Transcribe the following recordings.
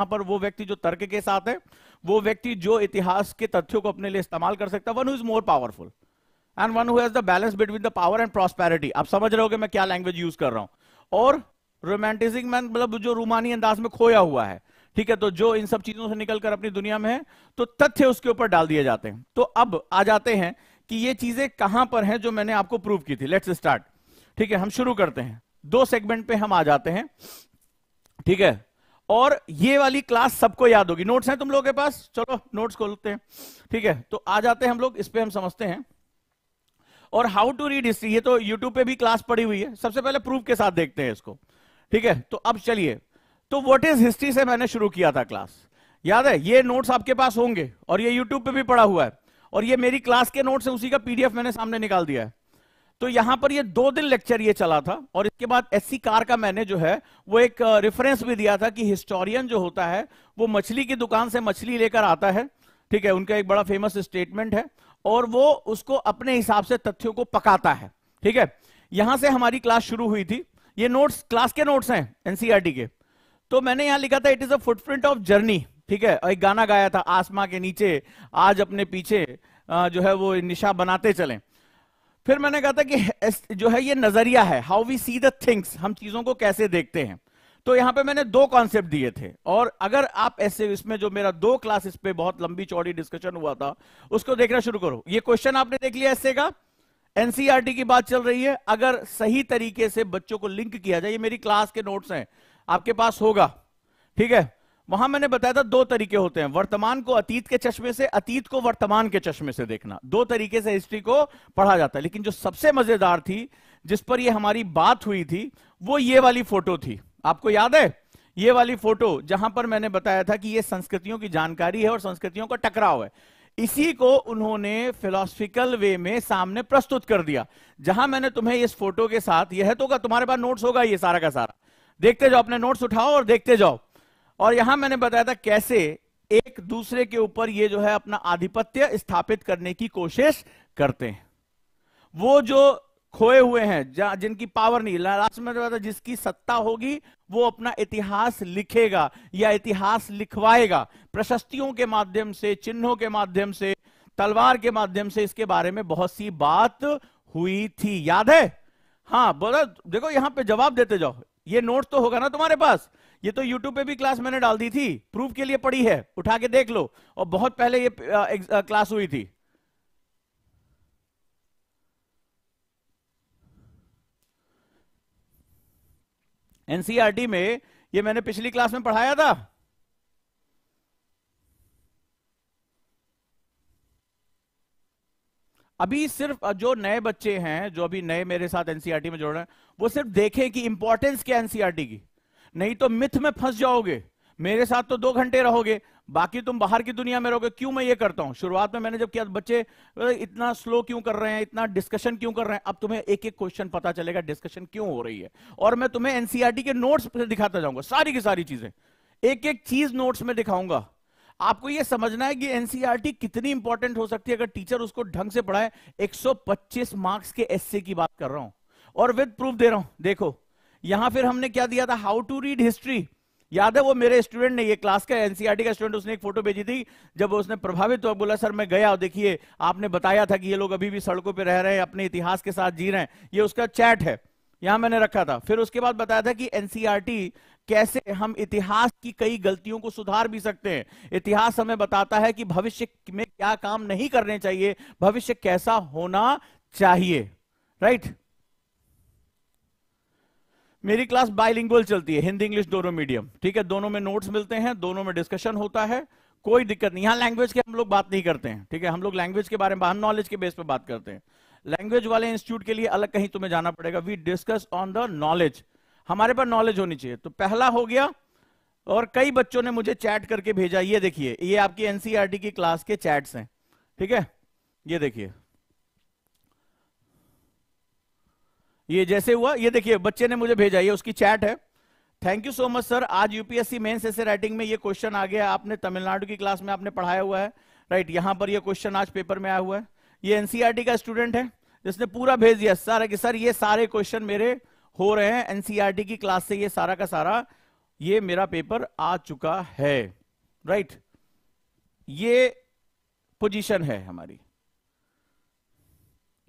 यहां पर वो व्यक्ति जो तर्क के साथ है वो व्यक्ति जो इतिहास के तथ्यों को अपने लिए इस्तेमाल कर सकता है one who is more powerful and one whose the balance between the power and prosperity आप समझ रहे हो कि मैं क्या लैंग्वेज यूज कर रहा हूं और रोमांटिसिंग मैन मतलब जो रूमानी अंदाज में खोया हुआ है ठीक है तो जो इन सब चीजों से निकलकर अपनी दुनिया में है तो तथ्य उसके ऊपर डाल दिए जाते हैं तो अब आ जाते हैं कि ये चीजें कहां पर हैं जो मैंने आपको प्रूव की थी लेट्स स्टार्ट ठीक है हम शुरू करते हैं दो सेगमेंट पे हम आ जाते हैं ठीक है और ये वाली क्लास सबको याद होगी नोट्स हैं तुम लोगों के पास चलो नोट्स खोलते हैं ठीक है तो आ जाते हैं हम लोग इस पर हम समझते हैं और हाउ टू रीड हिस्ट्री ये तो यूट्यूब पे भी क्लास पड़ी हुई है सबसे पहले प्रूफ के साथ देखते हैं इसको ठीक है तो अब चलिए तो व्हाट इज हिस्ट्री से मैंने शुरू किया था क्लास याद है ये नोट्स आपके पास होंगे और ये यूट्यूब पे भी पड़ा हुआ है और ये मेरी क्लास के नोट्स है उसी का पीडीएफ मैंने सामने निकाल दिया है तो यहां पर ये दो दिन लेक्चर ये चला था और इसके बाद एससी कार का मैंने जो है वो एक रेफरेंस भी दिया था कि हिस्टोरियन जो होता है वो मछली की दुकान से मछली लेकर आता है ठीक है उनका एक बड़ा फेमस स्टेटमेंट है और वो उसको अपने हिसाब से तथ्यों को पकाता है ठीक है यहां से हमारी क्लास शुरू हुई थी ये नोट्स क्लास के नोट्स हैं एनसीआरटी e के तो मैंने यहां लिखा था it is a footprint of journey ठीक है एक गाना गाया था आसमा के नीचे आज अपने पीछे जो है वो निशा बनाते चलें फिर मैंने कहा था कि जो है ये नजरिया है how we see the things हम चीजों को कैसे देखते हैं तो यहां पे मैंने दो कॉन्सेप्ट दिए थे और अगर आप ऐसे इसमें जो मेरा दो क्लास इस पे बहुत लंबी चौड़ी डिस्कशन हुआ था उसको देखना शुरू करो ये क्वेश्चन आपने देख लिया ऐसे का एनसीईआरटी e की बात चल रही है अगर सही तरीके से बच्चों को लिंक किया जाए ये मेरी क्लास के नोट्स हैं आपके पास होगा ठीक है वहां मैंने बताया था दो तरीके होते हैं वर्तमान को अतीत के चश्मे से अतीत को वर्तमान के चश्मे से देखना दो तरीके से हिस्ट्री को पढ़ा जाता है लेकिन जो सबसे मजेदार थी जिस पर ये हमारी बात हुई थी वो ये वाली फोटो थी आपको याद है ये वाली फोटो जहां पर मैंने बताया था कि ये संस्कृतियों की जानकारी है और संस्कृतियों का टकराव है इसी को उन्होंने फिलोसफिकल वे में सामने प्रस्तुत कर दिया जहां मैंने तुम्हें इस फोटो के साथ यह तो का तुम्हारे पास नोट्स होगा ये सारा का सारा देखते जाओ अपने नोट्स उठाओ और देखते जाओ और यहां मैंने बताया था कैसे एक दूसरे के ऊपर ये जो है अपना आधिपत्य स्थापित करने की कोशिश करते हैं वो जो खोए हुए हैं जिनकी पावर नहीं लास्ट में बताया जिसकी सत्ता होगी वो अपना इतिहास लिखेगा या इतिहास लिखवाएगा प्रशस्तियों के माध्यम से चिन्हों के माध्यम से तलवार के माध्यम से इसके बारे में बहुत सी बात हुई थी याद है हाँ बोला देखो यहां पे जवाब देते जाओ ये नोट्स तो होगा ना तुम्हारे पास ये तो YouTube पे भी क्लास मैंने डाल दी थी प्रूफ के लिए पड़ी है उठा के देख लो और बहुत पहले ये क्लास हुई थी एनसीआरटी e में ये मैंने पिछली क्लास में पढ़ाया था अभी सिर्फ जो नए बच्चे हैं जो अभी नए मेरे साथ एनसीआरटी e में जुड़ रहे हैं वो सिर्फ देखें कि इंपॉर्टेंस क्या एनसीआरटी e की नहीं तो मिथ में फंस जाओगे मेरे साथ तो दो घंटे रहोगे बाकी तुम बाहर की दुनिया में रहोगे क्यों मैं ये करता हूं शुरुआत में मैंने जब किया बच्चे इतना स्लो क्यों कर रहे हैं इतना डिस्कशन क्यों कर रहे हैं अब तुम्हें एक एक क्वेश्चन पता चलेगा डिस्कशन क्यों हो रही है और मैं तुम्हें एनसीआरटी e के नोट्स दिखाता जाऊंगा सारी की सारी चीजें एक एक चीज नोट्स में दिखाऊंगा आपको यह समझना है कि एनसीईआरटी e कितनी इंपॉर्टेंट हो सकती है अगर टीचर उसको ढंग से पढ़ाए 125 मार्क्स के एसए e की बात कर रहा हूं और विद प्रूफ दे रहा हूं देखो यहां फिर हमने क्या दिया था हाउ टू रीड हिस्ट्री याद है वो मेरे स्टूडेंट ने ये क्लास का एनसीआरटी e का स्टूडेंट उसने एक फोटो भेजी थी जब उसने प्रभावित हुआ बोला सर मैं गया देखिए आपने बताया था कि ये लोग अभी भी सड़कों पर रह रहे हैं अपने इतिहास के साथ जी रहे हैं ये उसका चैट है यहां मैंने रखा था फिर उसके बाद बताया था कि एनसीआरटी कैसे हम इतिहास की कई गलतियों को सुधार भी सकते हैं इतिहास हमें बताता है कि भविष्य में क्या काम नहीं करने चाहिए भविष्य कैसा होना चाहिए राइट मेरी क्लास बाइलिंगुअल चलती है हिंदी इंग्लिश दोनों मीडियम ठीक है दोनों में नोट्स मिलते हैं दोनों में डिस्कशन होता है कोई दिक्कत नहीं यहां लैंग्वेज के हम लोग बात नहीं करते हैं ठीक है हम लोग लैंग्वेज के बारे में हम नॉलेज के बेस पर बात करते हैं लैंग्वेज वाले इंस्टीट्यूट के लिए अलग कहीं तुम्हें जाना पड़ेगा we discuss on the knowledge हमारे पास नॉलेज होनी चाहिए तो पहला हो गया और कई बच्चों ने मुझे चैट करके भेजा ये देखिए ये आपकी एनसीईआरटी e की क्लास के चैट्स हैं ठीक है ये देखिए ये जैसे हुआ ये देखिए बच्चे ने मुझे भेजा ये उसकी चैट है thank you so much sir आज यूपीएससी मेंस ऐसे राइटिंग में ये क्वेश्चन आ गया आपने तमिलनाडु की क्लास में आपने पढ़ाया हुआ है राइट यहां पर ये क्वेश्चन आज पेपर में आया हुआ है ये एनसीआरटी e का स्टूडेंट है जिसने पूरा भेज दिया सर कि सर ये सारे क्वेश्चन मेरे हो रहे हैं एनसीईआरटी e की क्लास से ये सारा का सारा ये मेरा पेपर आ चुका है राइट ये पोजीशन है हमारी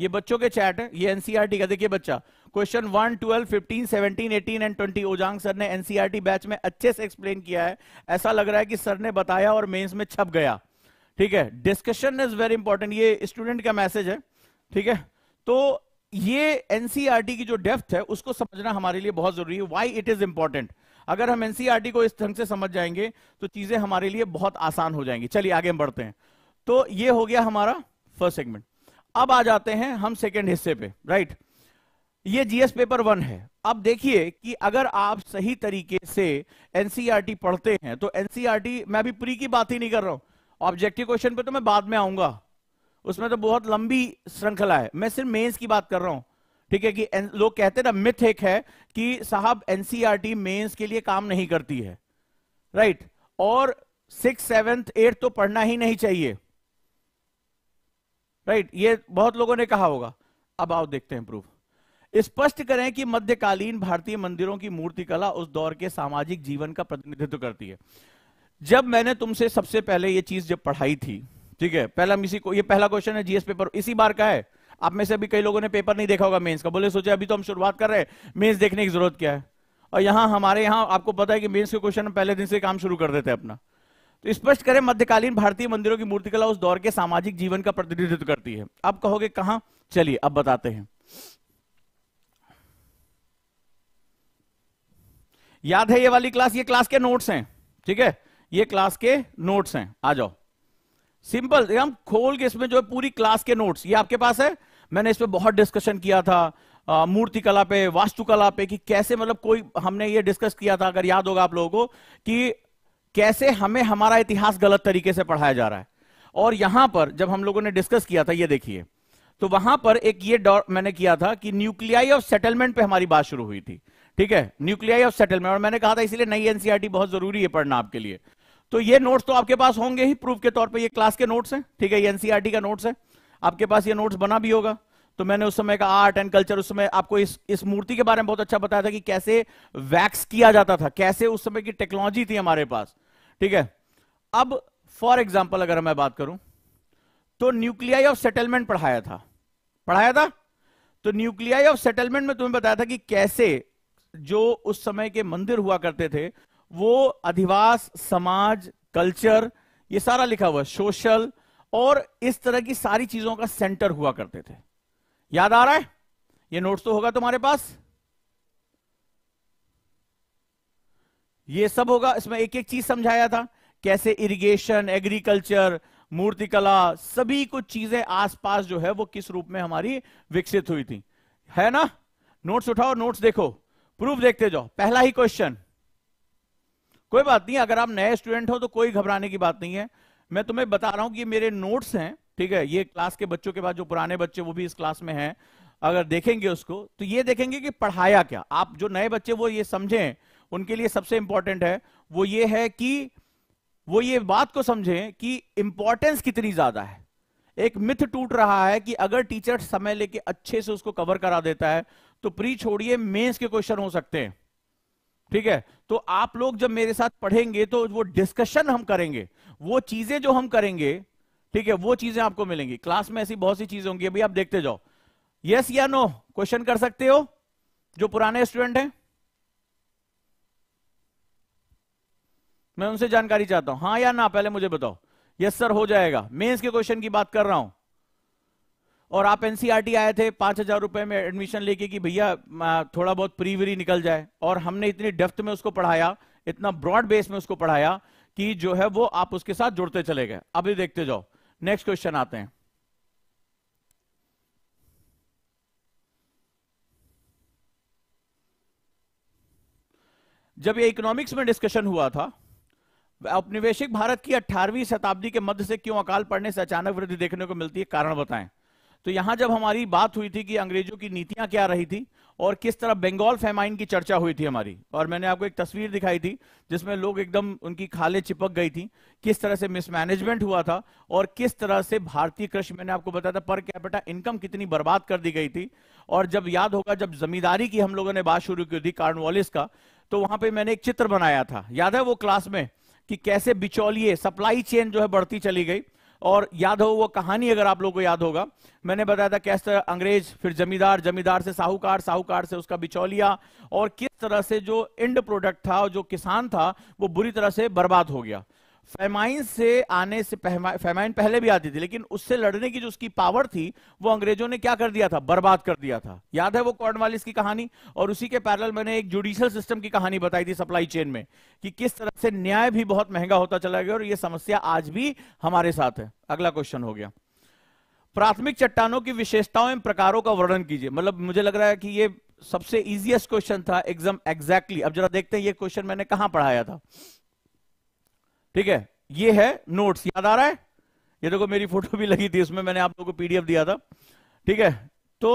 ये बच्चों के चैट है ये एनसीईआरटी e का देखिए बच्चा question one twelve fifteen seventeen eighteen and twenty Ojaank sir ने एनसीईआरटी बैच e में अच्छे से एक्सप्लेन किया है ऐसा लग रहा है कि सर ने बताया और मेंस में छप गया ठीक है डिस्कशन इज वेरी इंपॉर्टेंट ये स्टूडेंट का मैसेज है ठीक है तो ये एनसीईआरटी e की जो डेफ्थ है उसको समझना हमारे लिए बहुत जरूरी है वाई इट इज इंपॉर्टेंट अगर हम एनसीईआरटी e को इस ढंग से समझ जाएंगे तो चीजें हमारे लिए बहुत आसान हो जाएंगी चलिए आगे बढ़ते हैं तो ये हो गया हमारा फर्स्ट सेगमेंट अब आ जाते हैं हम सेकेंड हिस्से पे राइट ये जीएस पेपर वन है अब देखिए कि अगर आप सही तरीके से एनसीईआरटी e पढ़ते हैं तो एनसीईआरटी मैं अभी प्री की बात ही नहीं कर रहा हूं ऑब्जेक्टिव क्वेश्चन पे तो मैं बाद में आऊंगा उसमें तो बहुत लंबी श्रृंखला है मैं सिर्फ मेंस की बात कर रहा हूं ठीक है कि लोग कहते ना मिथ एक है कि साहब एनसीआरटी e मेंस के लिए काम नहीं करती है राइट और सिक्स सेवेंथ एट तो पढ़ना ही नहीं चाहिए राइट ये बहुत लोगों ने कहा होगा अब आओ देखते हैं प्रूफ स्पष्ट करें कि मध्यकालीन भारतीय मंदिरों की मूर्तिकला उस दौर के सामाजिक जीवन का प्रतिनिधित्व करती है जब मैंने तुमसे सबसे पहले यह चीज जब पढ़ाई थी ठीक है पहला इसी को ये पहला क्वेश्चन है जीएस पेपर इसी बार का है आप में से अभी कई लोगों ने पेपर नहीं देखा होगा मेंस का बोले सोचे अभी तो हम शुरुआत कर रहे हैं मेंस देखने की जरूरत क्या है और यहां हमारे यहां आपको पता है कि मेंस के क्वेश्चन पहले दिन से काम शुरू कर देते हैं अपना तो स्पष्ट करें मध्यकालीन भारतीय मंदिरों की मूर्तिकला उस दौर के सामाजिक जीवन का प्रतिनिधित्व करती है अब कहोगे कहा चलिए अब बताते हैं याद है ये वाली क्लास ये क्लास के नोट्स हैं ठीक है ये क्लास के नोट्स हैं आ जाओ सिंपल हम खोल के इसमें जो है पूरी क्लास के नोट्स ये आपके पास है मैंने इस पर बहुत डिस्कशन किया था मूर्ति कला पे वास्तुकला पे कि कैसे मतलब कोई हमने ये डिस्कस किया था अगर याद होगा आप लोगों को कि कैसे हमें हमारा इतिहास गलत तरीके से पढ़ाया जा रहा है और यहां पर जब हम लोगों ने डिस्कस किया था ये देखिए तो वहां पर एक ये मैंने किया था कि न्यूक्लियाई ऑफ सेटलमेंट पे हमारी बात शुरू हुई थी ठीक है न्यूक्लियाई ऑफ सेटलमेंट और मैंने कहा था इसीलिए नई एनसीआरटी e बहुत जरूरी है पढ़ना आपके लिए तो ये नोट्स तो आपके पास होंगे ही प्रूफ के तौर पे ये क्लास के नोट्स हैं ठीक है ये e का नोट्स है आपके पास ये नोट्स बना भी होगा तो मैंने उस समय का आर्ट एंड कल्चर उस समय आपको इस इस मूर्ति के बारे में बहुत अच्छा बताया था कि कैसे वैक्स किया जाता था कैसे उस समय की टेक्नोलॉजी थी हमारे पास ठीक है अब फॉर एग्जाम्पल अगर मैं बात करूं तो न्यूक्लियाई ऑफ सेटलमेंट पढ़ाया था पढ़ाया था तो न्यूक्लियाई ऑफ सेटलमेंट में तुम्हें बताया था कि कैसे जो उस समय के मंदिर हुआ करते थे वो अधिवास समाज कल्चर ये सारा लिखा हुआ सोशल और इस तरह की सारी चीजों का सेंटर हुआ करते थे याद आ रहा है ये नोट्स तो होगा तुम्हारे पास ये सब होगा इसमें एक एक चीज समझाया था कैसे इरिगेशन एग्रीकल्चर मूर्तिकला सभी कुछ चीजें आसपास जो है वो किस रूप में हमारी विकसित हुई थी है ना नोट्स उठाओ नोट्स देखो प्रूफ देखते जाओ पहला ही क्वेश्चन कोई बात नहीं अगर आप नए स्टूडेंट हो तो कोई घबराने की बात नहीं है मैं तुम्हें बता रहा हूं कि मेरे नोट्स हैं ठीक है ये क्लास के बच्चों के बाद जो पुराने बच्चे वो भी इस क्लास में हैं अगर देखेंगे उसको तो ये देखेंगे कि पढ़ाया क्या आप जो नए बच्चे वो ये समझें उनके लिए सबसे इंपॉर्टेंट है वो ये है कि वो ये बात को समझें कि इंपॉर्टेंस कितनी ज्यादा है एक मिथ टूट रहा है कि अगर टीचर समय लेके अच्छे से उसको कवर करा देता है तो प्री छोड़िए मेंस के क्वेश्चन हो सकते हैं ठीक है तो आप लोग जब मेरे साथ पढ़ेंगे तो वो डिस्कशन हम करेंगे वो चीजें जो हम करेंगे ठीक है वो चीजें आपको मिलेंगी क्लास में ऐसी बहुत सी चीजें होंगी अभी आप देखते जाओ यस या नो क्वेश्चन कर सकते हो जो पुराने स्टूडेंट हैं मैं उनसे जानकारी चाहता हूं हां या ना पहले मुझे बताओ यस सर हो जाएगा मेंस के क्वेश्चन की बात कर रहा हूं और आप एनसीईआरटी e आए थे पांच हजार रुपए में एडमिशन लेके कि भैया थोड़ा बहुत प्रीवरी निकल जाए और हमने इतनी डेफ्थ में उसको पढ़ाया इतना ब्रॉड बेस में उसको पढ़ाया कि जो है वो आप उसके साथ जुड़ते चले गए अभी देखते जाओ नेक्स्ट क्वेश्चन आते हैं जब ये इकोनॉमिक्स में डिस्कशन हुआ था औपनिवेशिक भारत की 18वीं शताब्दी के मध्य से क्यों अकाल पड़ने से अचानक वृद्धि देखने को मिलती है कारण बताएं तो यहां जब हमारी बात हुई थी कि अंग्रेजों की नीतियां क्या रही थी और किस तरह बंगाल फेमाइन की चर्चा हुई थी हमारी और मैंने आपको एक तस्वीर दिखाई थी जिसमें लोग एकदम उनकी खाले चिपक गई थी किस तरह से मिसमैनेजमेंट हुआ था और किस तरह से भारतीय कृषि मैंने आपको बताया था पर कैपिटा इनकम कितनी बर्बाद कर दी गई थी और जब याद होगा जब जमींदारी की हम लोगों ने बात शुरू की थी कार्नवालिस का तो वहां पर मैंने एक चित्र बनाया था याद है वो क्लास में कि कैसे बिचौलिए सप्लाई चेन जो है बढ़ती चली गई और याद हो वो कहानी अगर आप लोगों को याद होगा मैंने बताया था कैसे अंग्रेज फिर जमींदार जमींदार से साहूकार साहूकार से उसका बिचौलिया और किस तरह से जो एंड प्रोडक्ट था जो किसान था वो बुरी तरह से बर्बाद हो गया फेमाइन से आने से फेमाइन पहले भी आती थी लेकिन उससे लड़ने की जो उसकी पावर थी वो अंग्रेजों ने क्या कर दिया था बर्बाद कर दिया था याद है वो कॉर्नवालिस की कहानी और उसी के पैरल मैंने एक जुडिशियल सिस्टम की कहानी बताई थी सप्लाई चेन में कि किस तरह से न्याय भी बहुत महंगा होता चला गया और ये समस्या आज भी हमारे साथ है अगला क्वेश्चन हो गया प्राथमिक चट्टानों की विशेषताओं एवं प्रकारों का वर्णन कीजिए मतलब मुझे लग रहा है कि ये सबसे इजिएस्ट क्वेश्चन था एग्जाम एग्जैक्टली अब जरा देखते हैं ये क्वेश्चन मैंने कहां पढ़ाया था ठीक है ये है नोट्स याद आ रहा है ये देखो मेरी फोटो भी लगी थी उसमें मैंने आप लोगों को पीडीएफ दिया था ठीक है तो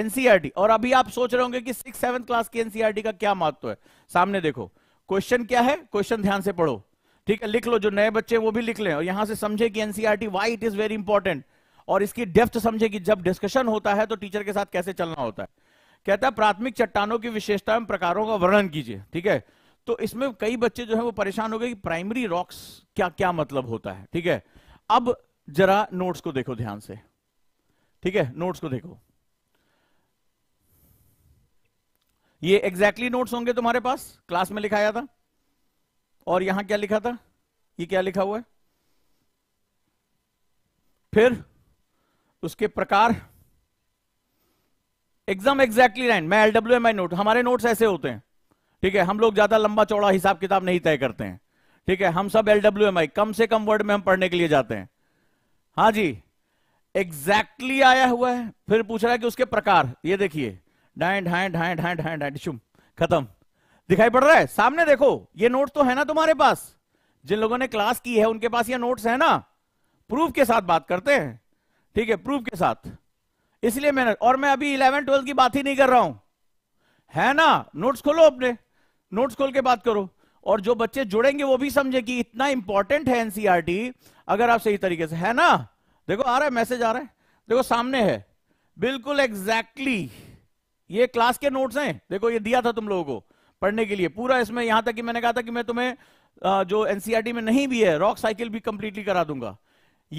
एनसीआरटी e और अभी आप सोच रहे होंगे कि सिक्स सेवन क्लास की एनसीआरटी e का क्या महत्व है सामने देखो क्वेश्चन क्या है क्वेश्चन ध्यान से पढ़ो ठीक है लिख लो जो नए बच्चे वो भी लिख लें और यहां से समझे कि NCERT why it is very important और इसकी डेफ्थ समझे कि जब डिस्कशन होता है तो टीचर के साथ कैसे चलना होता है कहता है प्राथमिक चट्टानों की विशेषता प्रकारों का वर्णन कीजिए ठीक है तो इसमें कई बच्चे जो है वो परेशान हो गए कि प्राइमरी रॉक्स क्या क्या मतलब होता है ठीक है अब जरा नोट्स को देखो ध्यान से ठीक है नोट्स को देखो ये एग्जैक्टली exactly नोट्स होंगे तुम्हारे पास क्लास में लिखाया था और यहां क्या लिखा था ये क्या लिखा हुआ है फिर उसके प्रकार एग्जाम एग्जैक्टली लाइन मैं एलडब्ल्यू एम आई नोट हमारे नोट्स ऐसे होते हैं ठीक है हम लोग ज्यादा लंबा चौड़ा हिसाब किताब नहीं तय करते हैं ठीक है हम सब एल कम से कम वर्ड में हम पढ़ने के लिए जाते हैं हाँ जी एग्जैक्टली exactly आया हुआ है फिर पूछ रहा है कि उसके प्रकार ये देखिए खत्म दिखाई पड़ रहा है सामने देखो ये नोट तो है ना तुम्हारे पास जिन लोगों ने क्लास की है उनके पास ये नोट्स है ना प्रूफ के साथ बात करते हैं ठीक है प्रूफ के साथ इसलिए मैंने और मैं अभी इलेवन ट्वेल्थ की बात ही नहीं कर रहा हूं है ना नोट्स खोलो अपने नोट्स खोल के बात करो और जो बच्चे जुड़ेंगे वो भी समझे कि इतना इंपॉर्टेंट है एनसीआरटी e अगर आप सही तरीके से है ना देखो आ रहा है मैसेज आ रहा है देखो सामने है बिल्कुल एग्जैक्टली exactly. ये क्लास के नोट्स हैं देखो ये दिया था तुम लोगों को पढ़ने के लिए पूरा इसमें यहां तक कि मैंने कहा था कि मैं तुम्हें जो एनसीआरटी e में नहीं भी है रॉक साइकिल भी कंप्लीटली करा दूंगा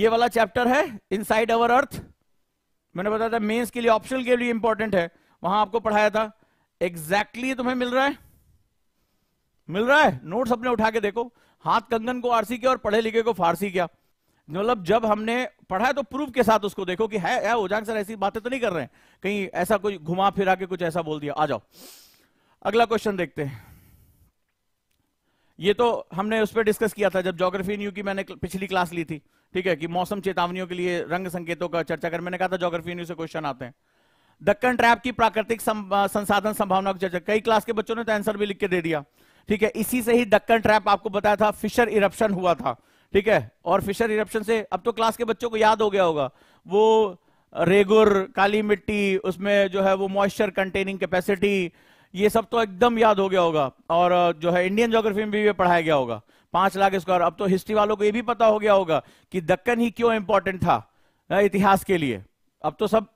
ये वाला चैप्टर है इन साइड अवर अर्थ मैंने बताया था मेन्स के लिए ऑप्शनल के लिए इंपॉर्टेंट है वहां आपको पढ़ाया था एग्जैक्टली exactly तुम्हें मिल रहा है मिल रहा है नोट्स अपने उठा के देखो हाथ कंगन को आरसी किया और पढ़े लिखे को फारसी किया मतलब जब हमने पढ़ा है तो प्रूफ के साथ उसको देखो कि है या ओजान सर ऐसी बातें तो नहीं कर रहे हैं कहीं ऐसा कुछ घुमा फिरा के कुछ ऐसा बोल दिया आ जाओ अगला क्वेश्चन देखते हैं ये तो हमने उस पर डिस्कस किया था जब जोग्राफी न्यू की मैंने पिछली क्लास ली थी ठीक है कि मौसम चेतावनियों के लिए रंग संकेतों का चर्चा कर मैंने कहा था जोग्राफी न्यू से क्वेश्चन आते हैं दक्कन ट्रैप की प्राकृतिक संसाधन संभावना की चर्चा कई क्लास के बच्चों ने तो आंसर भी लिख के दे दिया ठीक है इसी से ही दक्कन ट्रैप आपको बताया था फिशर इरप्शन हुआ था ठीक है और फिशर इरप्शन से अब तो क्लास के बच्चों को याद हो गया होगा वो रेगुर काली मिट्टी उसमें जो है वो मॉइस्चर कंटेनिंग कैपेसिटी ये सब तो एकदम याद हो गया होगा और जो है इंडियन जोग्राफी में भी ये पढ़ाया गया होगा पांच लाख स्क्वायर अब तो हिस्ट्री वालों को ये भी पता हो गया होगा कि दक्कन ही क्यों इंपॉर्टेंट था इतिहास के लिए अब तो सब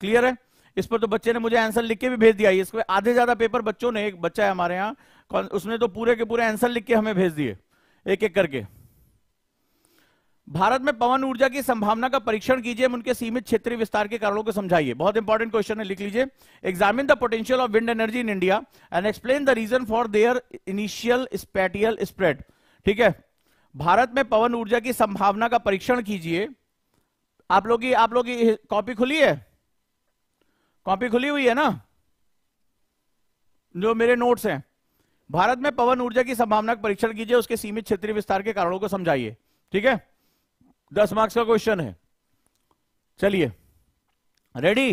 क्लियर है इस पर तो बच्चे ने मुझे आंसर लिख के भी भेज दिया इसको आधे ज्यादा पेपर बच्चों ने एक बच्चा है हमारे यहाँ उसने तो पूरे के पूरे आंसर लिख के हमें भेज दिए एक एक करके भारत में पवन ऊर्जा की संभावना का परीक्षण कीजिए उनके सीमित क्षेत्रीय विस्तार के कारणों को समझाइए बहुत इंपॉर्टेंट क्वेश्चन है लिख लीजिए examine the potential of wind energy in India and explain the reason for their initial spatial spread ठीक है भारत में पवन ऊर्जा की संभावना का परीक्षण कीजिए आप लोग आप लोग कॉपी खुली है कॉपी खुली हुई है ना जो मेरे नोट्स हैं भारत में पवन ऊर्जा की संभावना का परीक्षण कीजिए उसके सीमित क्षेत्रीय विस्तार के कारणों को समझाइए ठीक है दस मार्क्स का क्वेश्चन है चलिए रेडी